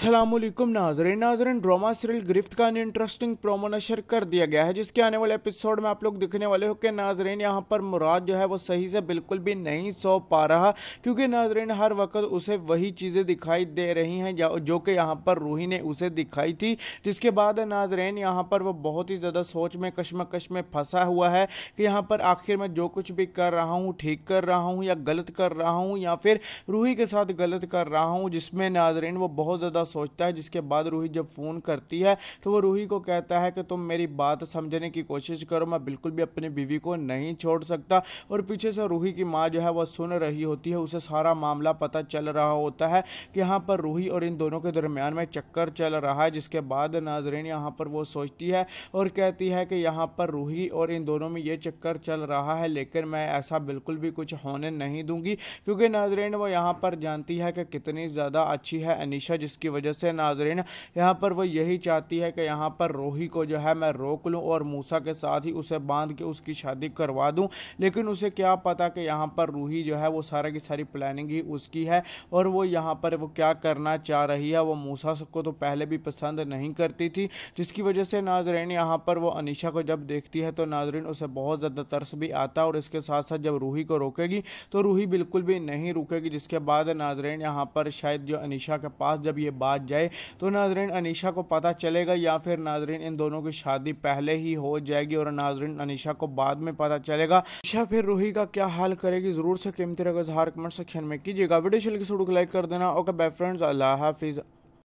असलम नाजरीन नाजरीन drama serial गिरफ्त का इंटरेस्टिंग प्रोमो नशर कर दिया गया है जिसके आने वाले एपिसोड में आप लोग दिखने वाले हो कि नाजरीन यहाँ पर मुराद जो है वो सही से बिल्कुल भी नहीं सो पा रहा क्योंकि नाजरीन हर वक्त उसे वही चीज़ें दिखाई दे रही हैं जो कि यहाँ पर रूही ने उसे दिखाई थी जिसके बाद नाजरीन यहाँ पर वो बहुत ही ज़्यादा सोच में कशमकश में फंसा हुआ है कि यहाँ पर आखिर मैं जो कुछ भी कर रहा हूँ ठीक कर रहा हूँ या गलत कर रहा हूँ या फिर रूही के साथ गलत कर रहा हूँ जिसमें नाजरीन वो बहुत ज़्यादा सोचता है जिसके बाद रूही जब फ़ोन करती है तो वो रूही को कहता है कि तुम मेरी बात समझने की कोशिश करो मैं बिल्कुल भी अपनी बीवी को नहीं छोड़ सकता और पीछे से रूही की माँ जो है वह सुन रही होती है उसे सारा मामला पता चल रहा होता है कि यहाँ पर रूही और इन दोनों के दरमियान में चक्कर चल रहा है जिसके बाद नाजरीन यहाँ पर वो सोचती है और कहती है कि यहाँ पर रूही और इन दोनों में ये चक्कर चल रहा है लेकिन मैं ऐसा बिल्कुल भी कुछ होने नहीं दूंगी क्योंकि नाजरीन वो यहाँ पर जानती है कि कितनी ज़्यादा अच्छी है अनिशा जिसकी वजह वजह से नाजरीन यहाँ पर वो यही चाहती है कि यहाँ पर रोही को जो है मैं रोक लूँ और मूसा के साथ ही उसे बांध के उसकी शादी करवा दूँ लेकिन उसे क्या पता कि यहाँ पर रूही जो है वो सारा की सारी प्लानिंग ही उसकी है और वो यहाँ पर वो क्या करना चाह रही है वो मूसा को तो पहले भी पसंद नहीं करती थी जिसकी वजह से नाजरीन यहाँ पर वो अनिशा को जब देखती है तो नाजरीन उसे बहुत ज़्यादा तरस भी आता और इसके साथ साथ जब रूही को रोकेगी तो रूही बिल्कुल भी नहीं रुकेगी जिसके बाद नाजरीन यहाँ पर शायद जो अनिशा के पास जब ये बात बात जाए तो नाजरीन अनिशा को पता चलेगा या फिर नाजरीन इन दोनों की शादी पहले ही हो जाएगी और नाजरीन अनिशा को बाद में पता चलेगा अनिशा फिर रूही का क्या हाल करेगी ज़रूर से कीमती रगजार कमेंट सेक्शन में कीजिएगा वीडियो चल तो के लाइक कर देना ओके बाय फ्रेंड्स अल्लाह हाफिज़